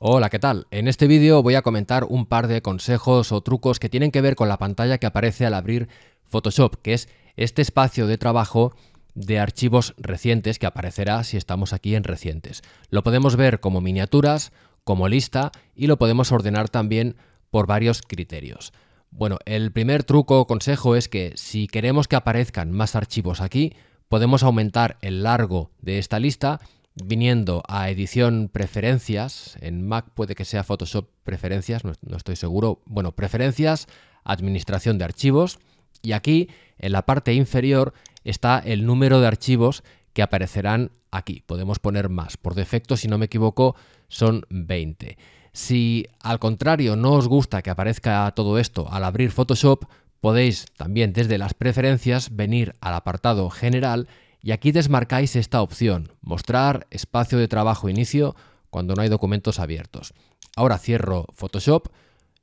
Hola, ¿qué tal? En este vídeo voy a comentar un par de consejos o trucos que tienen que ver con la pantalla que aparece al abrir Photoshop, que es este espacio de trabajo de archivos recientes que aparecerá si estamos aquí en recientes. Lo podemos ver como miniaturas, como lista y lo podemos ordenar también por varios criterios. Bueno, el primer truco o consejo es que si queremos que aparezcan más archivos aquí, podemos aumentar el largo de esta lista viniendo a edición preferencias, en Mac puede que sea Photoshop preferencias, no, estoy seguro, bueno, preferencias, administración de archivos, y aquí en la parte inferior está el número de archivos que aparecerán aquí. Podemos poner más, por defecto, si no me equivoco, son 20. Si al contrario no os gusta que aparezca todo esto al abrir Photoshop, podéis también desde las preferencias venir al apartado general y aquí desmarcáis esta opción, mostrar espacio de trabajo inicio cuando no hay documentos abiertos. Ahora cierro Photoshop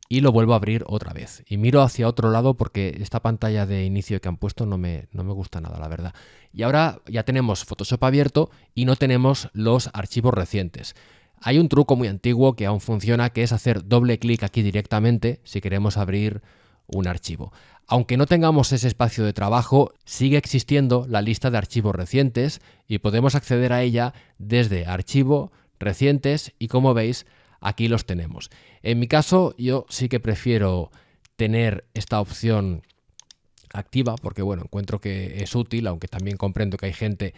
y lo vuelvo a abrir otra vez. Y miro hacia otro lado porque esta pantalla de inicio que han puesto no me, no me gusta nada, la verdad. Y ahora ya tenemos Photoshop abierto y no tenemos los archivos recientes. Hay un truco muy antiguo que aún funciona, que es hacer doble clic aquí directamente si queremos abrir un archivo. Aunque no tengamos ese espacio de trabajo, sigue existiendo la lista de archivos recientes y podemos acceder a ella desde archivo, recientes y como veis aquí los tenemos. En mi caso yo sí que prefiero tener esta opción activa porque bueno, encuentro que es útil, aunque también comprendo que hay gente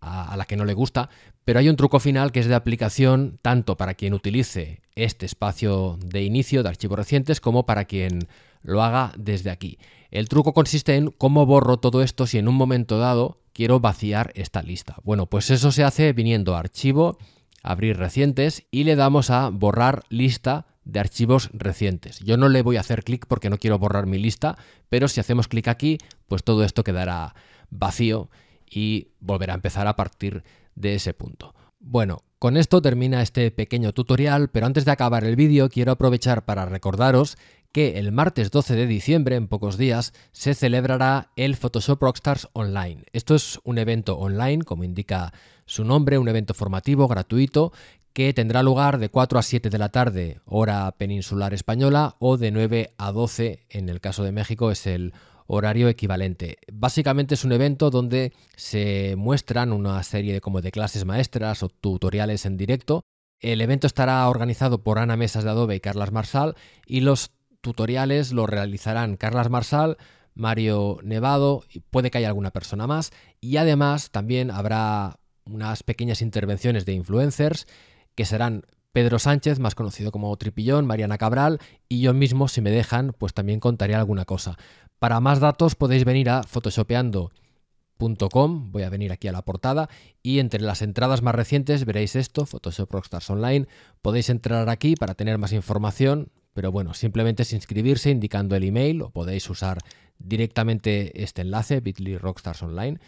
a, la que no le gusta, pero hay un truco final que es de aplicación tanto para quien utilice este espacio de inicio de archivos recientes como para quien lo haga desde aquí. El truco consiste en cómo borro todo esto si en un momento dado quiero vaciar esta lista. Bueno, pues eso se hace viniendo a archivo, abrir recientes y le damos a borrar lista de archivos recientes. Yo no le voy a hacer clic porque no quiero borrar mi lista, pero si hacemos clic aquí, pues todo esto quedará vacío y volver a empezar a partir de ese punto. Bueno, con esto termina este pequeño tutorial, pero antes de acabar el vídeo quiero aprovechar para recordaros que el martes 12 de diciembre, en pocos días, se celebrará el Photoshop Rockstars Online. Esto es un evento online, como indica su nombre, un evento formativo gratuito que tendrá lugar de 4 a 7 de la tarde, hora peninsular española, o de 9 a 12, en el caso de México es el horario equivalente. Básicamente es un evento donde se muestran una serie de, como de clases maestras o tutoriales en directo. El evento estará organizado por Ana Mesas de Adobe y Carlas Marsal y los tutoriales los realizarán Carlas Marsal, Mario Nevado, y puede que haya alguna persona más y además también habrá unas pequeñas intervenciones de influencers que serán Pedro Sánchez, más conocido como Tripillón, Mariana Cabral y yo mismo, si me dejan, pues también contaré alguna cosa. Para más datos podéis venir a photoshopeando.com, voy a venir aquí a la portada y entre las entradas más recientes veréis esto, Photoshop Rockstars Online, podéis entrar aquí para tener más información, pero bueno, simplemente es inscribirse indicando el email o podéis usar directamente este enlace, bit.ly Rockstars Online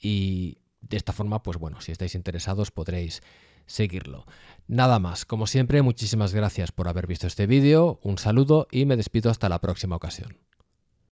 y de esta forma, pues bueno, si estáis interesados podréis seguirlo. Nada más, como siempre, muchísimas gracias por haber visto este vídeo, un saludo y me despido hasta la próxima ocasión.